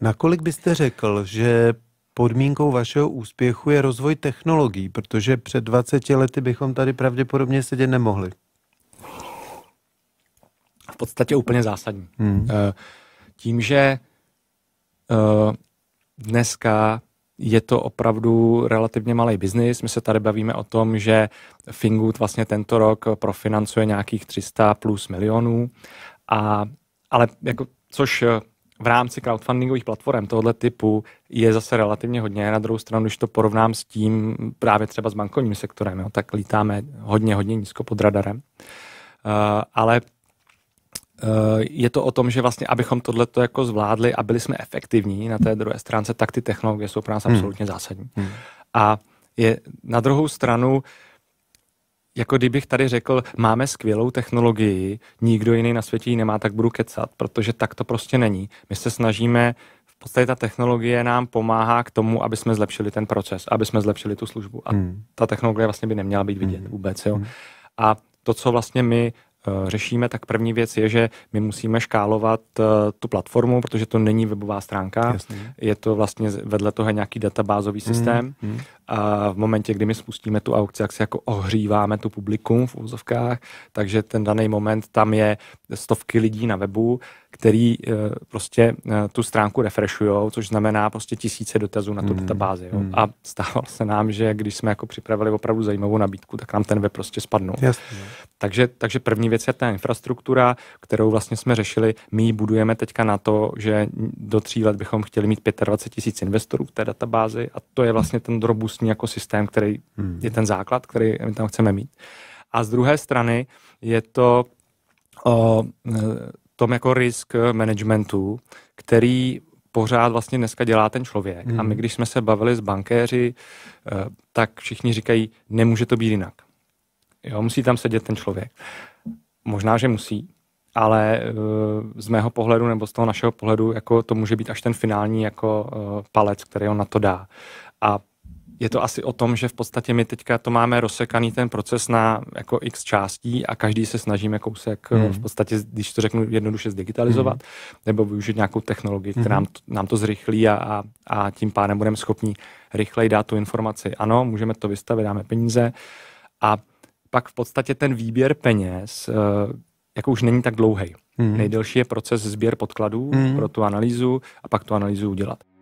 Nakolik byste řekl, že podmínkou vašeho úspěchu je rozvoj technologií, protože před 20 lety bychom tady pravděpodobně sedět nemohli? V podstatě úplně zásadní. Hmm. Eh, tím, že eh, dneska je to opravdu relativně malý biznis. My se tady bavíme o tom, že Fingut vlastně tento rok profinancuje nějakých 300 plus milionů, a, ale jako, což eh, v rámci crowdfundingových platform tohoto typu je zase relativně hodně. Na druhou stranu, když to porovnám s tím právě třeba s bankovním sektorem, jo, tak lítáme hodně, hodně nízko pod radarem. Uh, ale eh, je to o tom, že vlastně, abychom tohleto jako zvládli a byli jsme efektivní na té druhé stránce, tak ty technologie jsou pro nás hmm. absolutně zásadní. Hmm. A je na druhou stranu uh, jako kdybych tady řekl, máme skvělou technologii, nikdo jiný na světě ji nemá, tak budu kecat, protože tak to prostě není. My se snažíme v podstatě ta technologie nám pomáhá k tomu, aby jsme zlepšili ten proces, aby jsme zlepšili tu službu. A hmm. ta technologie vlastně by neměla být vidět hmm. vůbec. Jo? Hmm. A to, co vlastně my Eh, řešíme, tak první věc je, že my musíme škálovat eh, tu platformu, protože to není webová stránka, Jasně. je to vlastně vedle toho nějaký databázový hmm, systém. Mm, mm. A v momentě, kdy my spustíme tu aukci, jak si jako ohříváme tu publikum v úzovkách, takže ten daný moment tam je stovky lidí na webu, který eh, prostě tu stránku refreshují, což znamená prostě tisíce dotazů na tu mm. databázi. Jo? Mm. A stávalo se nám, že když jsme jako připravili opravdu zajímavou nabídku, tak nám ten web prostě spadnul. Jasně. Takže, takže první věc věc je ta infrastruktura, kterou vlastně jsme řešili. My ji budujeme teďka na to, že do tří let bychom chtěli mít 25 tisíc investorů v té databázi a to je vlastně ten robustní jako systém, který hmm. je ten základ, který my tam chceme mít. A z druhé strany je to o e, tom jako risk managementu, který pořád vlastně dneska dělá ten člověk. Hmm. A my, když jsme se bavili s bankéři, e, tak všichni říkají, nemůže to být jinak. Jo, musí tam sedět ten člověk. Možná, že musí, ale eh, z mého pohledu nebo z toho našeho pohledu jako to může být až ten finální jako eh, palec, který on na to dá. A je to asi o tom, že v podstatě my teďka to máme rozsekaný ten proces na jako x částí a každý se snažíme kousek mm. v podstatě, když to řeknu jednoduše, zdigitalizovat mm. nebo využít nějakou technologii, která hmm. nám, to, nám to zrychlí a, a, a tím pádem budeme schopni rychleji dát tu informaci. Ano, můžeme to vystavit, dáme peníze a pak v podstatě ten výběr peněz eh, jako už není tak dlouhý. Hmm. Nejdelší je proces sběr podkladů hmm. pro tu analýzu a pak tu analýzu udělat.